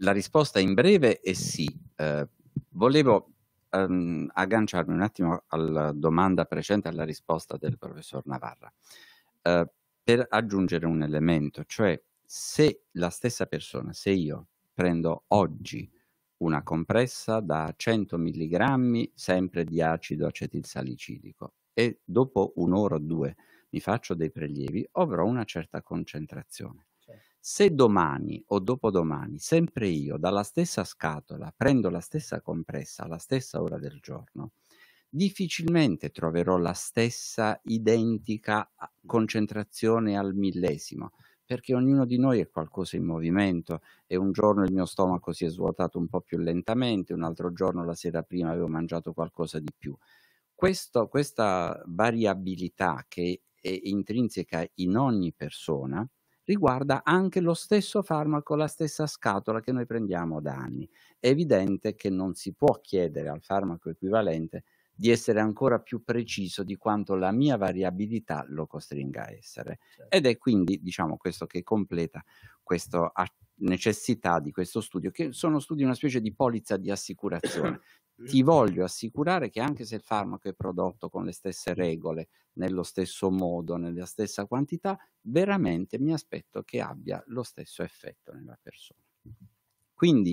La risposta in breve è sì. Eh, volevo ehm, agganciarmi un attimo alla domanda precedente, alla risposta del professor Navarra, eh, per aggiungere un elemento, cioè se la stessa persona, se io prendo oggi una compressa da 100 mg sempre di acido acetilsalicilico e dopo un'ora o due mi faccio dei prelievi, avrò una certa concentrazione. Se domani o dopodomani, sempre io, dalla stessa scatola, prendo la stessa compressa alla stessa ora del giorno, difficilmente troverò la stessa identica ah, concentrazione al millesimo, perché ognuno di noi è qualcosa in movimento e un giorno il mio stomaco si è svuotato un po' più lentamente, un altro giorno la sera prima avevo mangiato qualcosa di più. Questo, questa variabilità che è intrinseca in ogni persona riguarda anche lo stesso farmaco, la stessa scatola che noi prendiamo da anni. È evidente che non si può chiedere al farmaco equivalente di essere ancora più preciso di quanto la mia variabilità lo costringa a essere. Certo. Ed è quindi, diciamo, questo che completa questo articolo necessità di questo studio, che sono studi una specie di polizza di assicurazione. Mm. Ti voglio assicurare che anche se il farmaco è prodotto con le stesse mm. regole, nello stesso modo, nella stessa quantità, veramente mi aspetto che abbia lo stesso effetto nella persona. Quindi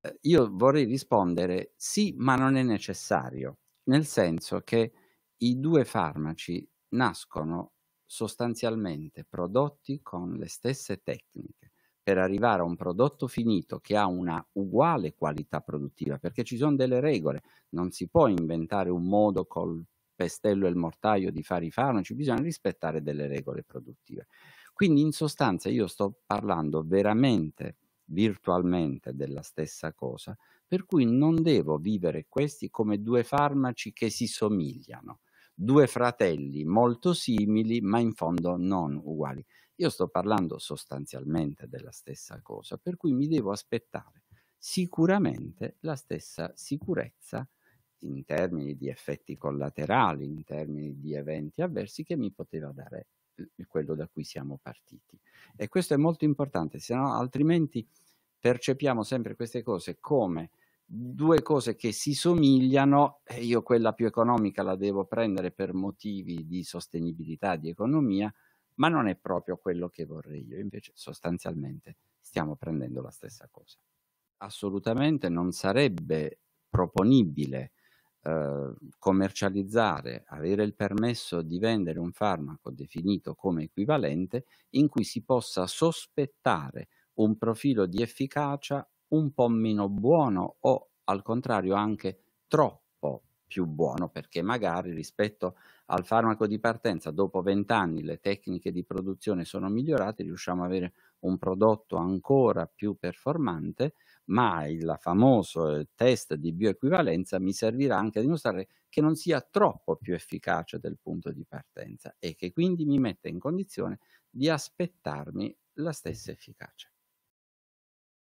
eh, io vorrei rispondere sì, ma non è necessario, nel senso che i due farmaci nascono sostanzialmente prodotti con le stesse tecniche per arrivare a un prodotto finito che ha una uguale qualità produttiva, perché ci sono delle regole, non si può inventare un modo col pestello e il mortaio di fare i farmaci, bisogna rispettare delle regole produttive. Quindi in sostanza io sto parlando veramente virtualmente della stessa cosa, per cui non devo vivere questi come due farmaci che si somigliano, due fratelli molto simili ma in fondo non uguali. Io sto parlando sostanzialmente della stessa cosa, per cui mi devo aspettare sicuramente la stessa sicurezza in termini di effetti collaterali, in termini di eventi avversi che mi poteva dare mhmm, quello da cui siamo partiti. E questo è molto importante, se no, altrimenti percepiamo sempre queste cose come due cose che si somigliano e io quella più economica la devo prendere per motivi di sostenibilità, di economia, ma non è proprio quello che vorrei io, invece sostanzialmente stiamo prendendo la stessa cosa. Assolutamente non sarebbe proponibile eh, commercializzare, avere il permesso di vendere un farmaco definito come equivalente in cui si possa sospettare un profilo di efficacia un po' meno buono o al contrario anche troppo più buono perché magari rispetto al farmaco di partenza dopo vent'anni le tecniche di produzione sono migliorate, riusciamo ad avere un prodotto ancora più performante, ma il famoso eh, test di bioequivalenza mi servirà anche a dimostrare che non sia troppo più efficace del punto di partenza e che quindi mi mette in condizione di aspettarmi la stessa efficacia.